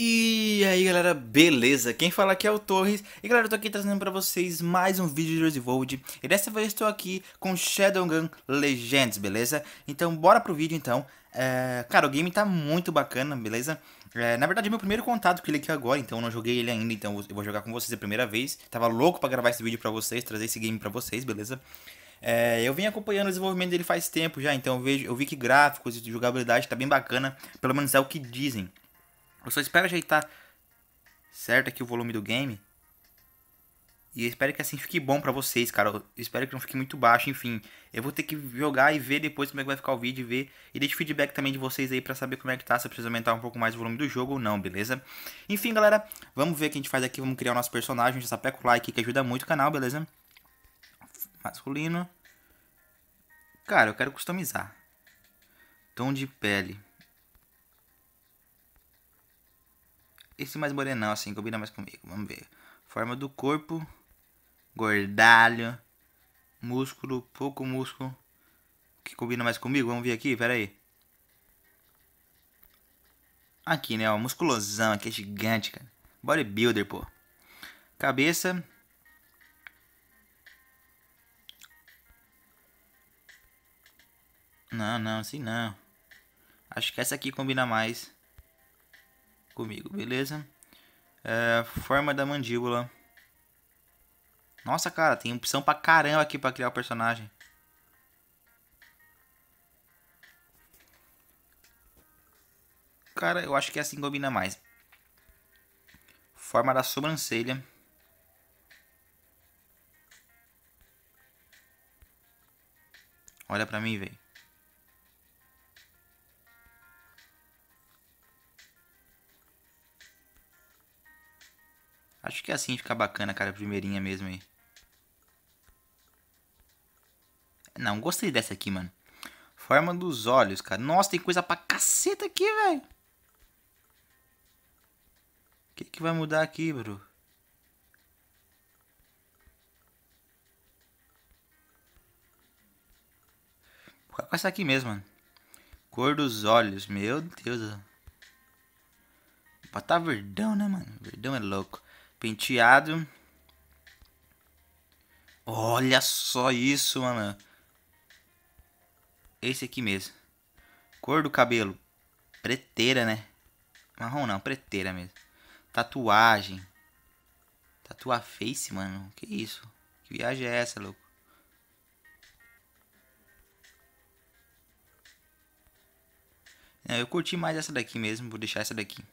E aí galera, beleza? Quem fala aqui é o Torres E galera, eu tô aqui trazendo pra vocês mais um vídeo de Resolved E dessa vez estou aqui com Shadowgun Legends, beleza? Então bora pro vídeo então é... Cara, o game tá muito bacana, beleza? É... na verdade é meu primeiro contato com ele aqui agora, então eu não joguei ele ainda Então eu vou jogar com vocês a primeira vez Tava louco pra gravar esse vídeo pra vocês, trazer esse game pra vocês, beleza? É, eu vim acompanhando o desenvolvimento dele faz tempo já, então eu, vejo, eu vi que gráficos e jogabilidade tá bem bacana, pelo menos é o que dizem. Eu só espero ajeitar certo aqui o volume do game. E eu espero que assim fique bom pra vocês, cara. Eu espero que não fique muito baixo, enfim. Eu vou ter que jogar e ver depois como é que vai ficar o vídeo e ver. E deixe feedback também de vocês aí pra saber como é que tá. Se eu preciso aumentar um pouco mais o volume do jogo ou não, beleza? Enfim, galera, vamos ver o que a gente faz aqui. Vamos criar o nosso personagem. Já sapeca o like que ajuda muito o canal, beleza? Masculino. Cara, eu quero customizar. Tom de pele. esse mais morenão, assim, combina mais comigo. Vamos ver. Forma do corpo, gordalho, músculo, pouco músculo. que combina mais comigo? Vamos ver aqui, pera aí. Aqui, né, ó, musculosão, aqui é gigante, cara. Bodybuilder, pô. Cabeça. Não, não, assim não. Acho que essa aqui combina mais comigo, beleza? É, forma da mandíbula. Nossa, cara, tem opção pra caramba aqui pra criar o personagem. Cara, eu acho que é assim combina mais. Forma da sobrancelha. Olha pra mim, velho. Acho que é assim fica bacana, cara, a primeirinha mesmo aí. Não, gostei dessa aqui, mano. Forma dos olhos, cara. Nossa, tem coisa pra caceta aqui, velho. O que, que vai mudar aqui, bro? Vou ficar com essa aqui mesmo, mano. Cor dos olhos. Meu Deus. Pra tá verdão, né, mano? Verdão é louco. Penteado. Olha só isso, mano. Esse aqui mesmo. Cor do cabelo. Preteira, né? Marrom não, preteira mesmo. Tatuagem. Tatua face, mano. Que isso? Que viagem é essa, louco? É, eu curti mais essa daqui mesmo. Vou deixar essa daqui.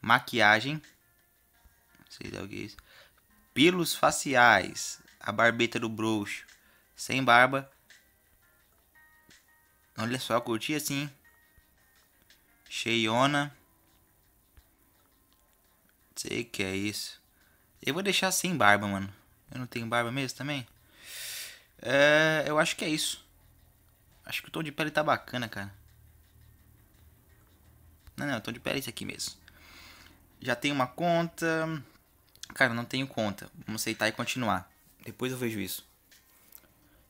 Maquiagem sei o que é isso. Pelos faciais, a barbeta do bruxo, sem barba. Olha só, curti assim. Cheiona. Sei que é isso. Eu vou deixar sem barba, mano. Eu não tenho barba mesmo também? É, eu acho que é isso. Acho que o tom de pele tá bacana, cara. Não, não, o tom de pele é isso aqui mesmo. Já tem uma conta. Cara, não tenho conta. Vamos aceitar e continuar. Depois eu vejo isso.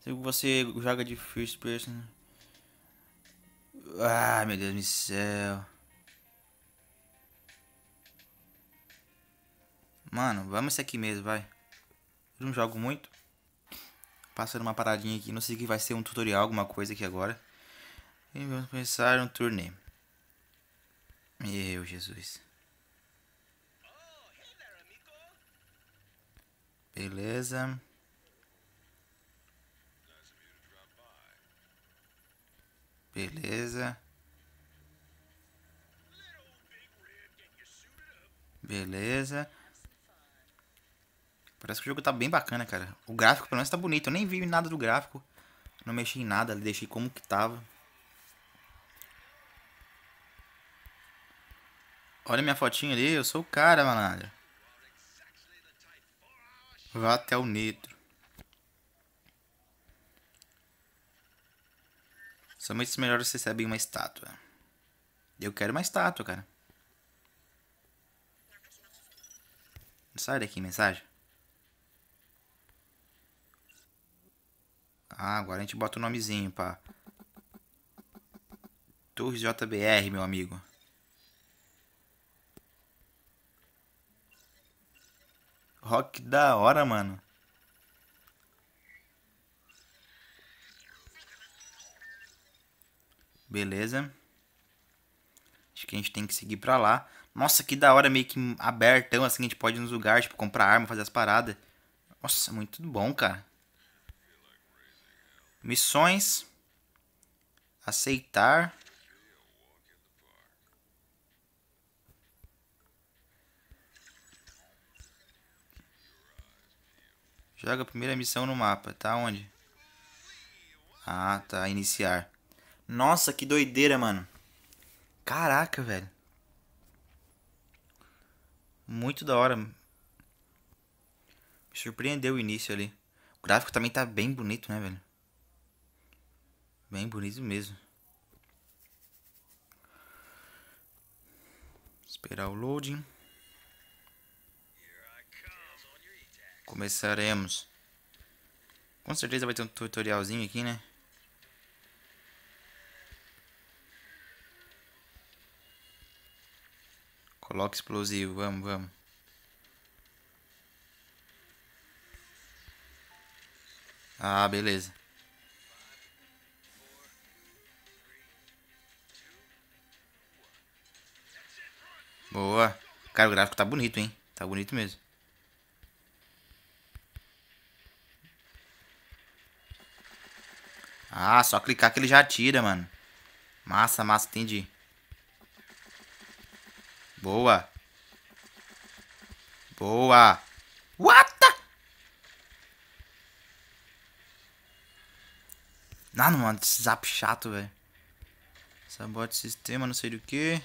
Se você joga de first person. Ah, meu Deus do céu. Mano, vamos aqui mesmo, vai. Eu não jogo muito. Passando uma paradinha aqui. Não sei que vai ser um tutorial, alguma coisa aqui agora. E vamos começar um turnê. Meu Jesus. Beleza. Beleza. Beleza. Parece que o jogo tá bem bacana, cara. O gráfico pelo menos tá bonito. Eu nem vi nada do gráfico. Não mexi em nada, deixei como que tava. Olha minha fotinha ali, eu sou o cara, malandro. Vá até o Nitro. Somente se melhor recebem uma estátua. Eu quero uma estátua, cara. Sai daqui, mensagem. Ah, agora a gente bota o um nomezinho, pá. Torres JBR, meu amigo. Rock da hora, mano. Beleza. Acho que a gente tem que seguir pra lá. Nossa, que da hora, meio que abertão, assim, a gente pode ir nos lugares, tipo, comprar arma, fazer as paradas. Nossa, muito bom, cara. Missões. Aceitar. Joga a primeira missão no mapa. Tá onde? Ah, tá. Iniciar. Nossa, que doideira, mano. Caraca, velho. Muito da hora. Me surpreendeu o início ali. O gráfico também tá bem bonito, né, velho? Bem bonito mesmo. Esperar o loading. começaremos. Com certeza vai ter um tutorialzinho aqui, né? Coloca explosivo, vamos, vamos. Ah, beleza. Boa. Cara, o gráfico tá bonito, hein? Tá bonito mesmo. Ah, só clicar que ele já tira, mano. Massa, massa, entendi. Boa. Boa. What the... Ah, mano, esse zap chato, velho. Sabote sistema, não sei do que.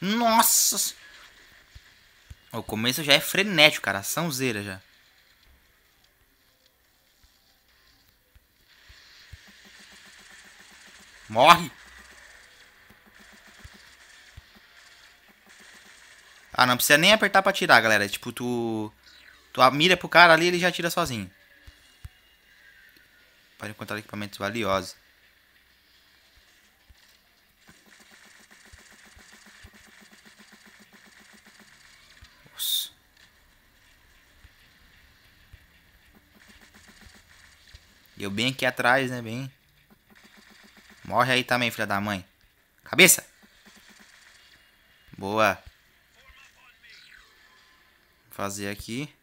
Nossa o começo já é frenético, cara. São zeira já. Morre! Ah, não precisa nem apertar pra tirar, galera. Tipo, tu... Tu mira pro cara ali, ele já tira sozinho. Para encontrar equipamentos valiosos. Eu bem aqui atrás, né? Bem. Morre aí também, filha da mãe. Cabeça! Boa. Vou fazer aqui.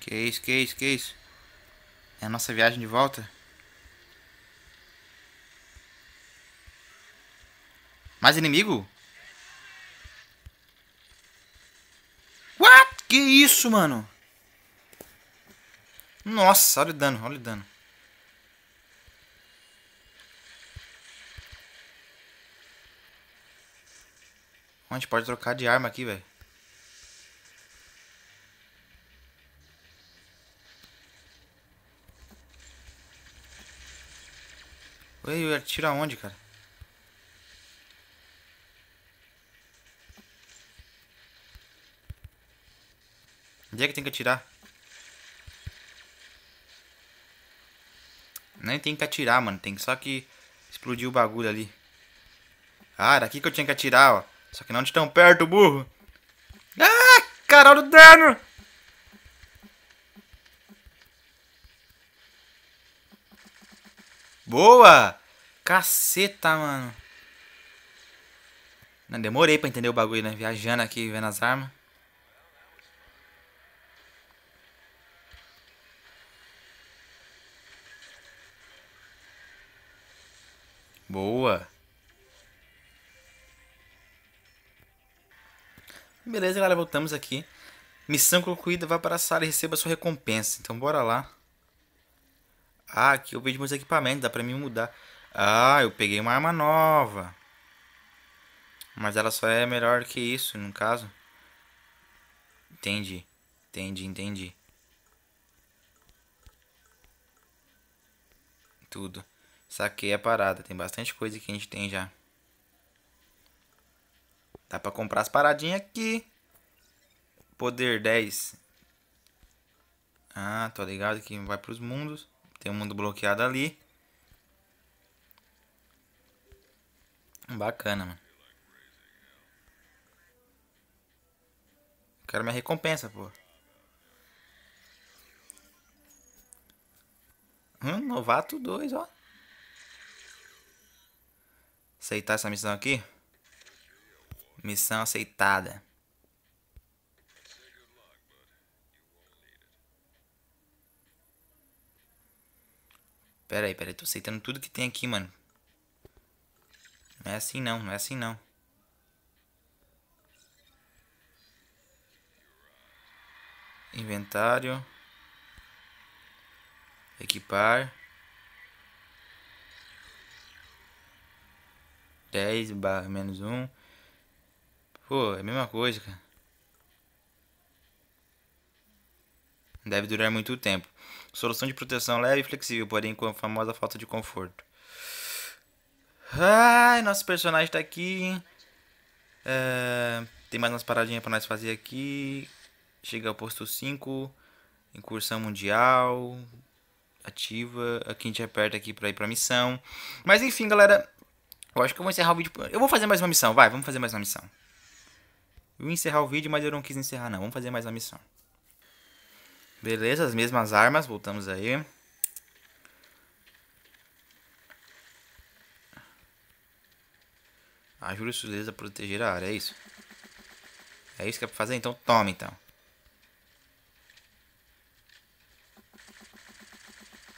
Que isso, que isso, que isso. É a nossa viagem de volta? Mais inimigo? isso, mano? Nossa, olha o dano, olha o dano. A gente pode trocar de arma aqui, velho. Ué, eu atiro aonde, cara? Onde é que tem que atirar? Nem tem que atirar, mano. Tem só que explodir o bagulho ali. Ah, era aqui que eu tinha que atirar, ó. Só que não de tão perto, burro. Ah, caralho, dano! Boa! Caceta, mano. Não, demorei pra entender o bagulho, né? Viajando aqui, vendo as armas. Boa. Beleza, galera, voltamos aqui. Missão concluída, vá para a sala e receba sua recompensa. Então, bora lá. Ah, aqui eu vejo meus equipamentos, dá para mim mudar. Ah, eu peguei uma arma nova. Mas ela só é melhor que isso, no caso. Entendi, entendi, entendi. Tudo saquei a parada. Tem bastante coisa que a gente tem já. Dá pra comprar as paradinhas aqui. Poder 10. Ah, tô ligado que vai pros mundos. Tem um mundo bloqueado ali. Bacana, mano. Quero minha recompensa, pô. Hum, novato 2, ó. Aceitar essa missão aqui. Missão aceitada. Pera aí, pera aí. Tô aceitando tudo que tem aqui, mano. Não é assim não, não é assim não. Inventário. Equipar. 10 barra menos 1. Pô, é a mesma coisa, cara. Deve durar muito tempo. Solução de proteção leve e flexível, porém com a famosa falta de conforto. Ai, nosso personagem tá aqui. É, tem mais umas paradinhas pra nós fazer aqui. Chega ao posto 5. Incursão mundial. Ativa. Aqui a gente aperta aqui pra ir pra missão. Mas enfim, galera. Eu acho que eu vou encerrar o vídeo. Eu vou fazer mais uma missão, vai, vamos fazer mais uma missão. Eu ia encerrar o vídeo, mas eu não quis encerrar não. Vamos fazer mais uma missão. Beleza, as mesmas armas, voltamos aí. Ajuda os chineses a proteger a área, é isso? É isso que é pra fazer? Então toma, então.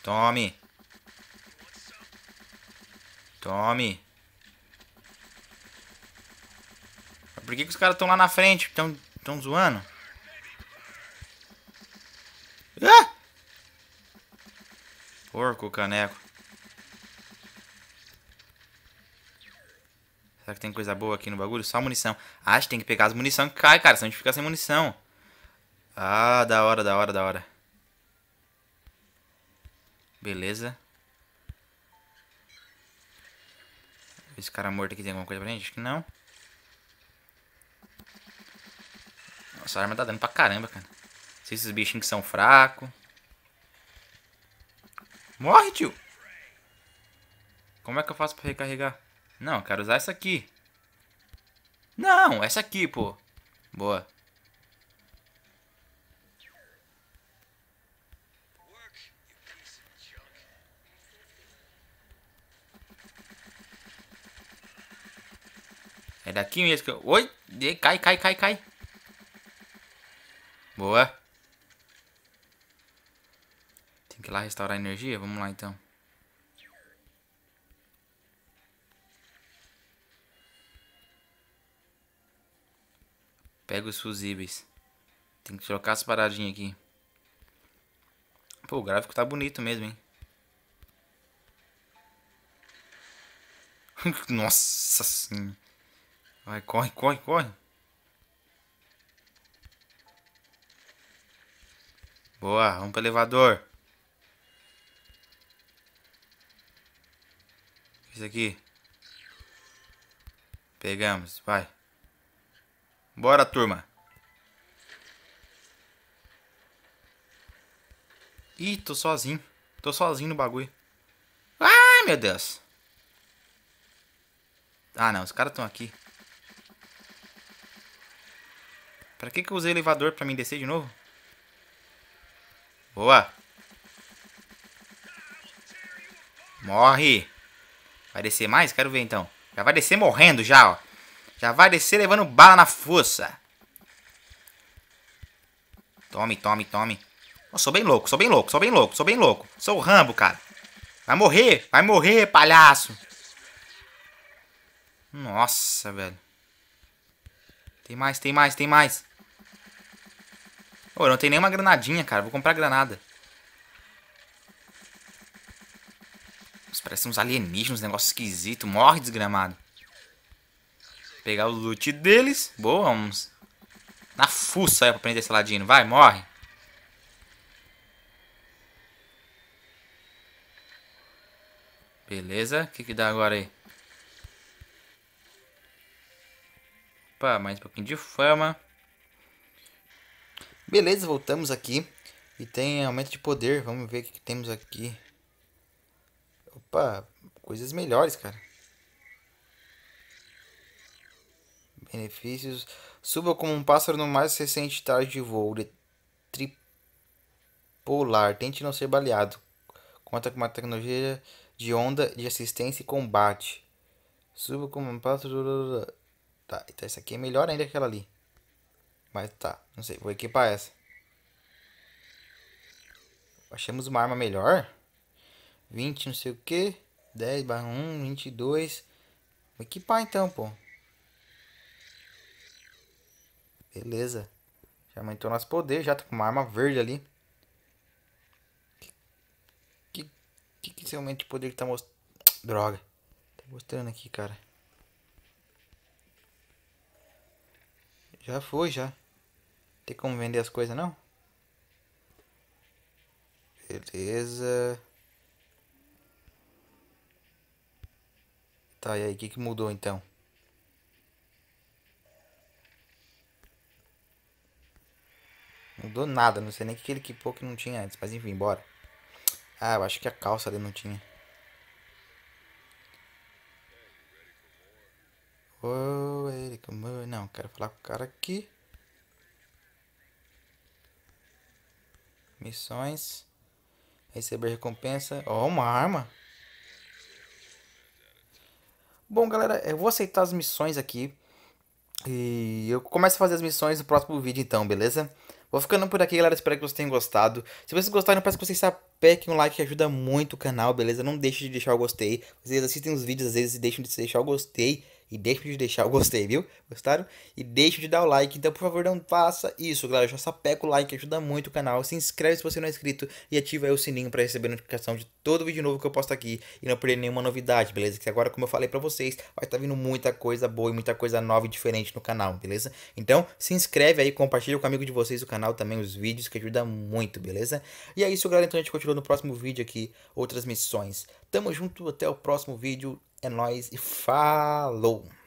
Tome. Tome. Por que, que os caras estão lá na frente? Estão tão zoando? Ah! Porco caneco. Será que tem coisa boa aqui no bagulho? Só munição. Ah, a gente tem que pegar as munição que cai, cara. Senão a gente fica sem munição. Ah, da hora, da hora, da hora. Beleza. Esse cara morto aqui tem alguma coisa pra gente? Acho que não. Nossa arma dá tá dano pra caramba, cara. Se esses bichinhos são fracos. Morre, tio! Como é que eu faço pra recarregar? Não, eu quero usar essa aqui. Não, essa aqui, pô. Boa. É daqui mesmo que eu... Oi! Cai, cai, cai, cai. Boa. Tem que ir lá restaurar energia? Vamos lá então. Pega os fusíveis. Tem que trocar as paradinhas aqui. Pô, o gráfico tá bonito mesmo, hein? Nossa sim. Vai, corre, corre, corre. Boa, vamos pro elevador. Isso aqui. Pegamos, vai. Bora, turma. Ih, tô sozinho. Tô sozinho no bagulho. Ah, meu Deus. Ah, não. Os caras estão aqui. Pra que que eu usei elevador pra mim descer de novo? Boa. Morre. Vai descer mais? Quero ver então. Já vai descer morrendo já, ó. Já vai descer levando bala na força. Tome, tome, tome. Eu sou bem louco, sou bem louco, sou bem louco, sou bem louco. Sou o Rambo, cara. Vai morrer, vai morrer, palhaço. Nossa, velho. Tem mais, tem mais, tem mais. Ô, eu não tem nenhuma granadinha, cara. Vou comprar granada. Nossa, parece uns alienígenas, um negócio esquisito. Morre, desgramado. Pegar o loot deles. Boa, vamos Na fuça aí pra prender esse ladinho Vai, morre. Beleza. O que que dá agora aí? Opa, mais um pouquinho de fama. Beleza, voltamos aqui. E tem aumento de poder. Vamos ver o que temos aqui. Opa, coisas melhores, cara. Benefícios. Suba como um pássaro no mais recente estágio de voo. De tripolar. Tente não ser baleado. Conta com uma tecnologia de onda de assistência e combate. Suba como um pássaro... Tá, então isso aqui é melhor ainda que aquela ali. Mas tá, não sei, vou equipar essa. Achamos uma arma melhor. 20 não sei o que. 10 barra 1, 22. Vou equipar então, pô. Beleza. Já aumentou nosso poder, já tá com uma arma verde ali. Que que, que esse aumento de poder que tá mostrando? Droga. Tá mostrando aqui, cara. Já foi, já. Tem como vender as coisas não? Beleza. Tá, e aí, o que, que mudou então? Mudou nada, não sei nem o que ele equipou que não tinha antes, mas enfim, bora. Ah, eu acho que a calça dele não tinha. Oh, como. Não, quero falar com o cara aqui. Missões. Receber recompensa. Ó, oh, uma arma. Bom, galera, eu vou aceitar as missões aqui. E eu começo a fazer as missões no próximo vídeo, então, beleza? Vou ficando por aqui, galera. Espero que vocês tenham gostado. Se vocês gostaram, peço que vocês sapequem um like que ajuda muito o canal, beleza? Não deixe de deixar o gostei. Vocês assistem os vídeos às vezes e deixam de deixar o gostei. E deixe de deixar o gostei, viu? Gostaram? E deixe de dar o like. Então, por favor, não faça isso, galera. Já sapeca o like, ajuda muito o canal. Se inscreve se você não é inscrito e ativa o sininho para receber notificação de todo vídeo novo que eu posto aqui e não perder nenhuma novidade, beleza? Que agora, como eu falei pra vocês, vai estar tá vindo muita coisa boa e muita coisa nova e diferente no canal, beleza? Então, se inscreve aí, compartilha com o amigo de vocês o canal também, os vídeos, que ajuda muito, beleza? E é isso, galera. Então a gente continua no próximo vídeo aqui, outras missões. Tamo junto, até o próximo vídeo. É nóis e falou!